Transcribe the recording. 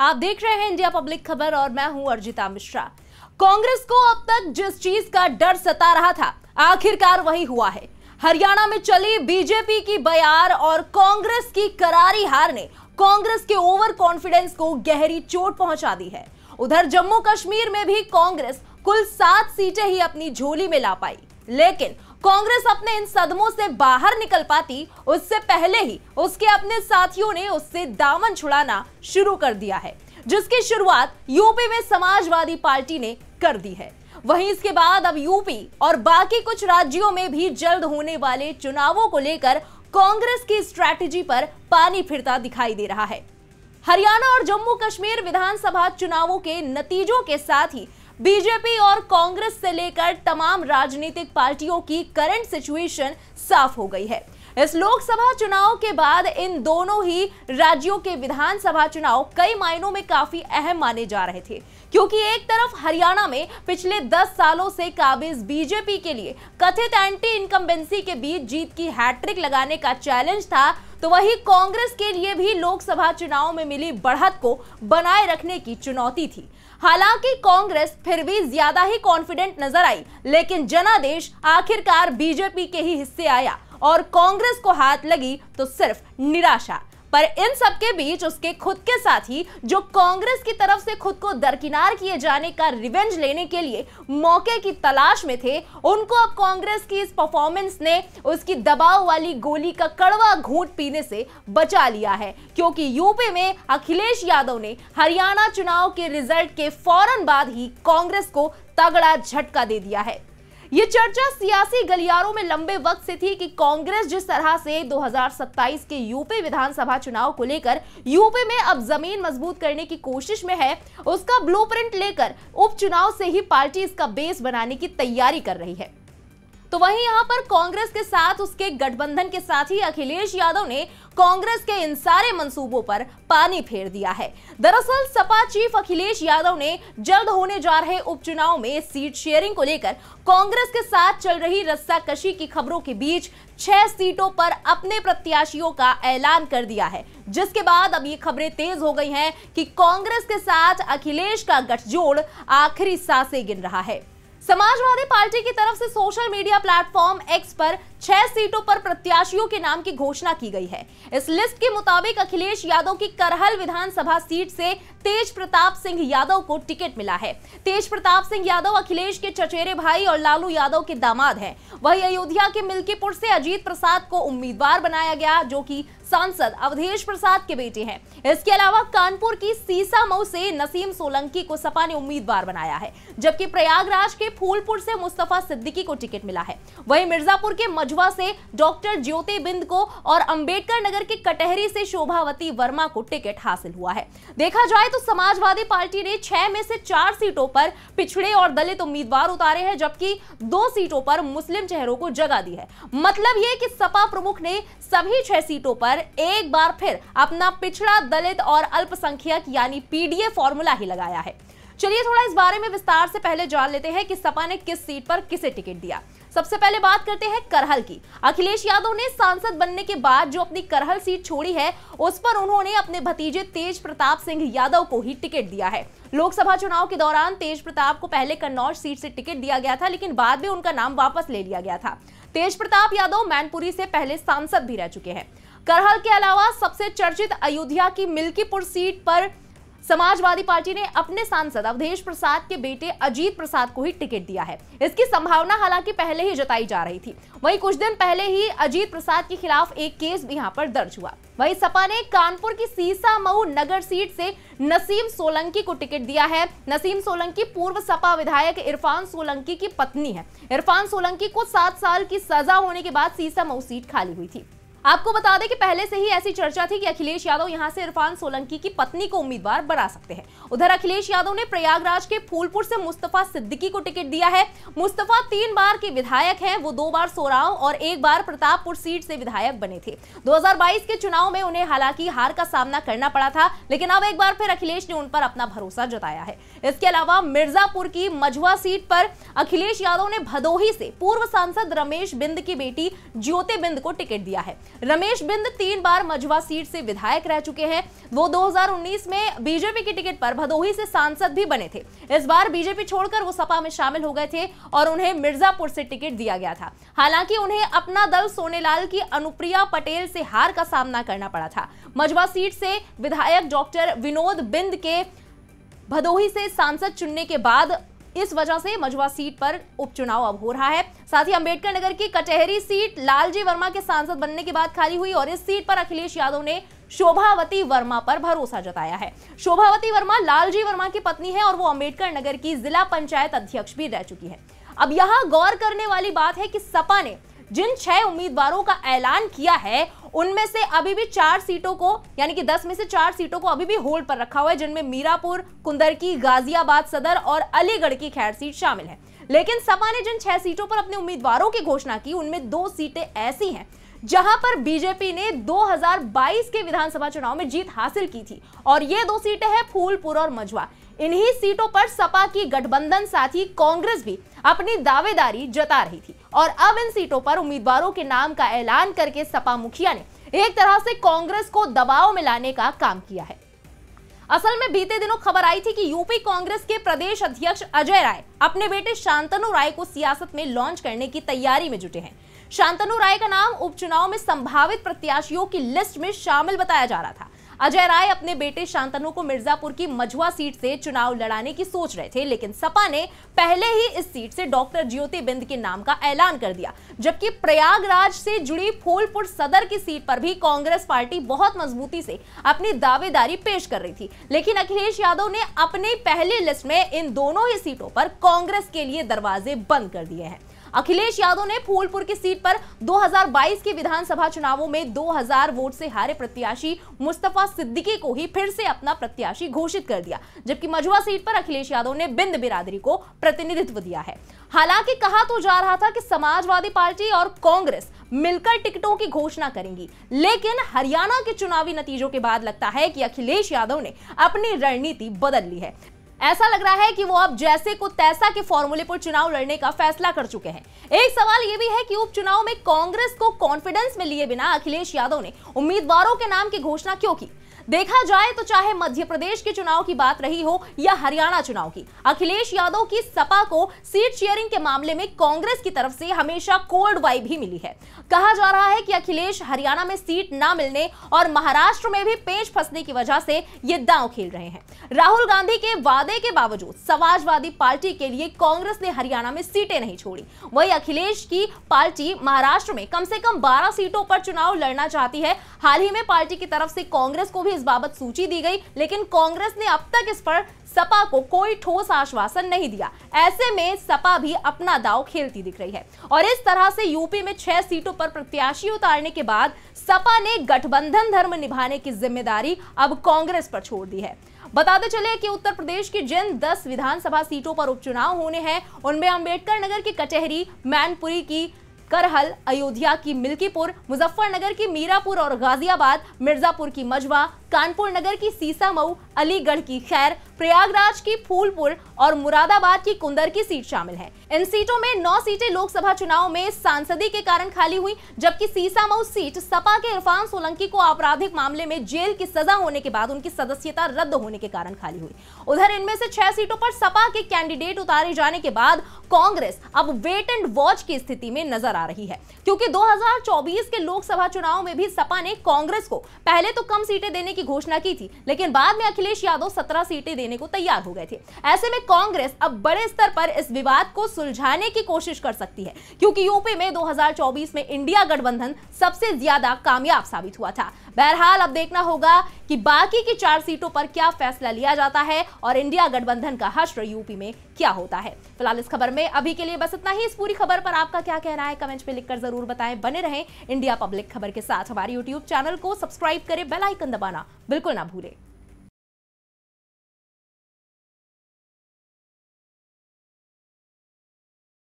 आप देख रहे हैं इंडिया पब्लिक खबर और मैं हूं अर्जिता मिश्रा कांग्रेस को अब तक जिस चीज का डर सता रहा था आखिरकार वही हुआ है हरियाणा में चली बीजेपी की बयार और कांग्रेस की करारी हार ने कांग्रेस के ओवर कॉन्फिडेंस को गहरी चोट पहुंचा दी है उधर जम्मू कश्मीर में भी कांग्रेस कुल सात सीटें ही अपनी झोली में ला पाई लेकिन कांग्रेस अपने इन सदमों से बाहर निकल पाती उससे पहले ही उसके अपने साथियों ने उससे दामन छुड़ाना शुरू कर दिया है जिसकी शुरुआत यूपी में समाजवादी पार्टी ने कर दी है वहीं इसके बाद अब यूपी और बाकी कुछ राज्यों में भी जल्द होने वाले चुनावों को लेकर कांग्रेस की स्ट्रैटेजी पर पानी फिरता दिखाई दे रहा है हरियाणा और जम्मू कश्मीर विधानसभा चुनावों के नतीजों के साथ ही बीजेपी और कांग्रेस से लेकर तमाम राजनीतिक पार्टियों की करंट सिचुएशन साफ हो गई है इस लोकसभा चुनाव के बाद इन दोनों ही राज्यों के विधानसभा चुनाव कई मायनों में काफी अहम माने जा रहे थे क्योंकि एक तरफ हरियाणा में पिछले 10 सालों से काबिज बीजेपी के लिए कथित एंटी इनकम्बेंसी के बीच जीत की हैट्रिक लगाने का चैलेंज था तो वही कांग्रेस के लिए भी लोकसभा चुनाव में मिली बढ़त को बनाए रखने की चुनौती थी हालांकि कांग्रेस फिर भी ज्यादा ही कॉन्फिडेंट नजर आई लेकिन जनादेश आखिरकार बीजेपी के ही हिस्से आया और कांग्रेस को हाथ लगी तो सिर्फ निराशा पर इन सबके बीच उसके खुद के साथी जो कांग्रेस की तरफ से खुद को दरकिनार किए जाने का रिवेंज लेने के लिए मौके की तलाश में थे उनको अब कांग्रेस की इस परफॉर्मेंस ने उसकी दबाव वाली गोली का कड़वा घूंट पीने से बचा लिया है क्योंकि यूपी में अखिलेश यादव ने हरियाणा चुनाव के रिजल्ट के फौरन बाद ही कांग्रेस को तगड़ा झटका दे दिया है ये चर्चा सियासी गलियारों में लंबे वक्त से थी कि कांग्रेस जिस तरह से 2027 के यूपी विधानसभा चुनाव को लेकर यूपी में अब जमीन मजबूत करने की कोशिश में है उसका ब्लूप्रिंट लेकर उपचुनाव से ही पार्टी इसका बेस बनाने की तैयारी कर रही है तो वहीं यहां पर कांग्रेस के साथ उसके गठबंधन के साथ ही अखिलेश यादव ने कांग्रेस के इन सारे मंसूबों पर पानी फेर दिया है दरअसल सपा चीफ अखिलेश यादव ने जल्द होने जा रहे उपचुनाव में सीट शेयरिंग को लेकर कांग्रेस के साथ चल रही रस्साकशी की खबरों के बीच छह सीटों पर अपने प्रत्याशियों का ऐलान कर दिया है जिसके बाद अब ये खबरें तेज हो गई हैं कि कांग्रेस के साथ अखिलेश का गठजोड़ आखिरी सांसें गिन रहा है समाजवादी पार्टी की तरफ से सोशल मीडिया प्लेटफॉर्म एक्स पर छह सीटों पर प्रत्याशियों के नाम की घोषणा की गई है इस लिस्ट के मुताबिक अखिलेश यादव की करहल विधानसभा सीट से तेज प्रताप सिंह यादव को टिकट मिला है तेज प्रताप सिंह यादव अखिलेश के चचेरे भाई और लालू यादव के दामाद हैं वही अयोध्या के मिल्कीपुर से अजीत प्रसाद को उम्मीदवार बनाया गया जो की सांसद अवधेश प्रसाद के बेटे हैं इसके अलावा कानपुर की सीसा मऊ से नसीम सोलंकी को सपा ने उम्मीदवार बनाया है जबकि प्रयागराज के फूलपुर से मुस्तफा सिद्दीकी को टिकट मिला है वही मिर्जापुर के मझुआ से डॉक्टर ज्योति बिंद को और अंबेडकर नगर के कटहरी से शोभावती वर्मा को टिकट हासिल हुआ है देखा जाए तो समाजवादी पार्टी ने छह में से चार सीटों पर पिछड़े और दलित उम्मीदवार उतारे हैं जबकि दो सीटों पर मुस्लिम चेहरों को जगह दी है मतलब ये कि सपा प्रमुख ने सभी छह सीटों पर पर एक बार फिर अपना पिछड़ा दलित और अल्पसंख्यक यानी पीडीए फॉर्मूला ही लगाया है चलिए थोड़ा इस बारे में विस्तार से पहले जान लेते हैं कि सपा ने किस सीट पर किसे टिकट दिया सबसे पहले बात करते हैं करहल की अखिलेश यादव ने सांसद बनने के बाद जो अपनी करहल सीट छोड़ी है उस पर उन्होंने अपने भतीजे तेज प्रताप सिंह यादव को ही टिकट दिया है लोकसभा चुनाव के दौरान तेज प्रताप को पहले कन्नौज सीट से टिकट दिया गया था लेकिन बाद में उनका नाम वापस ले लिया गया था तेज प्रताप यादव मैनपुरी से पहले सांसद भी रह चुके हैं करहल के अलावा सबसे चर्चित अयोध्या की मिल्कीपुर सीट पर समाजवादी पार्टी ने अपने सांसद अवधेश प्रसाद के बेटे अजीत प्रसाद को ही टिकट दिया है इसकी संभावना हालांकि पहले ही जताई जा रही थी वहीं कुछ दिन पहले ही अजीत प्रसाद के खिलाफ एक केस भी यहां पर दर्ज हुआ वहीं सपा ने कानपुर की सीसा मऊ नगर सीट से नसीम सोलंकी को टिकट दिया है नसीम सोलंकी पूर्व सपा विधायक इरफान सोलंकी की पत्नी है इरफान सोलंकी को सात साल की सजा होने के बाद सीसा मऊ सीट खाली हुई थी आपको बता दें कि पहले से ही ऐसी चर्चा थी कि अखिलेश यादव यहां से इरफान सोलंकी की पत्नी को उम्मीदवार बना सकते हैं उधर अखिलेश यादव ने प्रयागराज के फूलपुर से मुस्तफा सिद्दीकी को टिकट दिया है मुस्तफा तीन बार के विधायक हैं वो दो बार सोराव और एक बार प्रतापपुर सीट से विधायक बने थे दो के चुनाव में उन्हें हालांकि हार का सामना करना पड़ा था लेकिन अब एक बार फिर अखिलेश ने उन पर अपना भरोसा जताया है इसके अलावा मिर्जापुर की मझुआ सीट पर अखिलेश यादव ने भदोही से पूर्व सांसद रमेश बिंद की बेटी ज्योति बिंद को टिकट दिया है रमेश बिंद तीन बार मझुआ सीट से विधायक रह चुके हैं वो 2019 में बीजेपी की टिकट पर भदोही से सांसद भी बने थे इस बार बीजेपी छोड़कर वो सपा में शामिल हो गए थे और उन्हें मिर्जापुर से टिकट दिया गया था हालांकि उन्हें अपना दल सोनेलाल की अनुप्रिया पटेल से हार का सामना करना पड़ा था मझुआ सीट से विधायक डॉक्टर विनोद बिंद के भदोही से सांसद चुनने के बाद इस वजह से मजुआ सीट पर उपचुनाव अब हो रहा है साथ ही अंबेडकर नगर की कटहरी सीट लालजी वर्मा के सांसद बनने के बाद खाली हुई और इस सीट पर अखिलेश यादव ने शोभावती वर्मा पर भरोसा जताया है शोभावती वर्मा लालजी वर्मा की पत्नी है और वो अंबेडकर नगर की जिला पंचायत अध्यक्ष भी रह चुकी है अब यहां गौर करने वाली बात है कि सपा ने जिन छह उम्मीदवारों का ऐलान किया है उनमें से अभी भी चार सीटों को यानी कि दस में से चार सीटों को अभी भी होल्ड पर रखा हुआ है जिनमें मीरापुर कुंदरकी गाजियाबाद सदर और अलीगढ़ की खैर सीट शामिल है लेकिन सपा ने जिन छह सीटों पर अपने उम्मीदवारों की घोषणा की उनमें दो सीटें ऐसी हैं जहां पर बीजेपी ने 2022 के विधानसभा चुनाव में जीत हासिल की थी और ये दो सीटें हैं फूलपुर और मझुआ इन्हीं सीटों पर सपा की गठबंधन साथी कांग्रेस भी अपनी दावेदारी जता रही थी और अब इन सीटों पर उम्मीदवारों के नाम का ऐलान करके सपा मुखिया ने एक तरह से कांग्रेस को दबाव में लाने का काम किया है असल में बीते दिनों खबर आई थी कि यूपी कांग्रेस के प्रदेश अध्यक्ष अजय राय अपने बेटे शांतनु राय को सियासत में लॉन्च करने की तैयारी में जुटे हैं शांतनु राय का नाम उपचुनाव में संभावित प्रत्याशियों की लिस्ट में शामिल बताया जा रहा था अजय राय अपने बेटे शांतनु को मिर्जापुर की मझुआ सीट से चुनाव लड़ाने की सोच रहे थे लेकिन सपा ने पहले ही इस सीट से डॉक्टर ज्योति बिंद के नाम का ऐलान कर दिया जबकि प्रयागराज से जुड़ी फूलपुर सदर की सीट पर भी कांग्रेस पार्टी बहुत मजबूती से अपनी दावेदारी पेश कर रही थी लेकिन अखिलेश यादव ने अपनी पहली लिस्ट में इन दोनों ही सीटों पर कांग्रेस के लिए दरवाजे बंद कर दिए हैं अखिलेश यादव ने फूलपुर की सीट पर 2022 के विधानसभा चुनावों में 2000 वोट से हारे प्रत्याशी मुस्तफा सिद्दीकी को ही फिर से अपना प्रत्याशी घोषित कर दिया जबकि मझुआ सीट पर अखिलेश यादव ने बिंद बिरादरी को प्रतिनिधित्व दिया है हालांकि कहा तो जा रहा था कि समाजवादी पार्टी और कांग्रेस मिलकर टिकटों की घोषणा करेंगी लेकिन हरियाणा के चुनावी नतीजों के बाद लगता है कि अखिलेश यादव ने अपनी रणनीति बदल ली है ऐसा लग रहा है कि वो अब जैसे को तैसा के फॉर्मूले पर चुनाव लड़ने का फैसला कर चुके हैं एक सवाल ये भी है कि उपचुनाव में कांग्रेस को कॉन्फिडेंस में लिए बिना अखिलेश यादव ने उम्मीदवारों के नाम की घोषणा क्यों की देखा जाए तो चाहे मध्य प्रदेश के चुनाव की बात रही हो या हरियाणा चुनाव की अखिलेश यादव की सपा को सीट शेयरिंग के मामले में कांग्रेस की तरफ से हमेशा कोल्ड वाई भी मिली है कहा जा रहा है कि अखिलेश हरियाणा में सीट ना मिलने और महाराष्ट्र में भी पेच फंसने की वजह से ये दांव खेल रहे हैं राहुल गांधी के वादे के बावजूद समाजवादी पार्टी के लिए कांग्रेस ने हरियाणा में सीटें नहीं छोड़ी वही अखिलेश की पार्टी महाराष्ट्र में कम से कम बारह सीटों पर चुनाव लड़ना चाहती है हाल ही में पार्टी की तरफ से कांग्रेस को भी इस बाबत सूची दी गई लेकिन कांग्रेस ने अब तक इस पर सपा को कोई ठोस आश्वासन नहीं दिया ऐसे में सपा भी अपना दाव खेलती दिख रही है और इस तरह से यूपी में छह सीटों पर प्रत्याशी उतारने के बाद सपा ने गठबंधन धर्म निभाने की जिम्मेदारी अब कांग्रेस पर छोड़ दी है बताते चले कि उत्तर प्रदेश की जिन 10 विधानसभा सीटों पर उपचुनाव होने हैं उनमें अंबेडकर नगर की कचहरी मैनपुरी की करहल अयोध्या की मिल्कीपुर मुजफ्फरनगर की मीरापुर और गाजियाबाद मिर्जापुर की मजवा कानपुर नगर की सीसा मऊ अलीगढ़ की खैर प्रयागराज की फूलपुर और मुरादाबाद की कुंदर की सीट शामिल है इन सीटों में नौ सीटें लोकसभा चुनाव में सांसदी के कारण खाली हुई जबकि सीसा मऊ सीट सपा के इरफान सोलंकी को आपराधिक मामले में जेल की सजा होने के बाद उनकी सदस्यता रद्द होने के कारण खाली हुई उधर इनमें से छह सीटों पर सपा के कैंडिडेट उतारे जाने के बाद कांग्रेस अब वेट एंड वॉच की स्थिति में नजर आ रही है क्योंकि दो के लोकसभा चुनाव में भी सपा ने कांग्रेस को पहले तो कम सीटें देने की घोषणा की थी लेकिन बाद में अखिलेश यादव सत्रह सीटें देने को तैयार हो गए थे ऐसे में कांग्रेस अब बड़े स्तर पर इस विवाद को सुलझाने की कोशिश कर सकती है क्योंकि यूपी में दो में इंडिया गठबंधन सबसे ज्यादा कामयाब साबित हुआ था बहरहाल अब देखना होगा कि बाकी की चार सीटों पर क्या फैसला लिया जाता है और इंडिया गठबंधन का हश्र यूपी में क्या होता है फिलहाल इस खबर में अभी के लिए बस इतना ही इस पूरी खबर पर आपका क्या कहना है कमेंट में लिखकर जरूर बताएं बने रहें इंडिया पब्लिक खबर के साथ हमारे यूट्यूब चैनल को सब्सक्राइब करें बेलाइकन दबाना बिल्कुल ना भूलें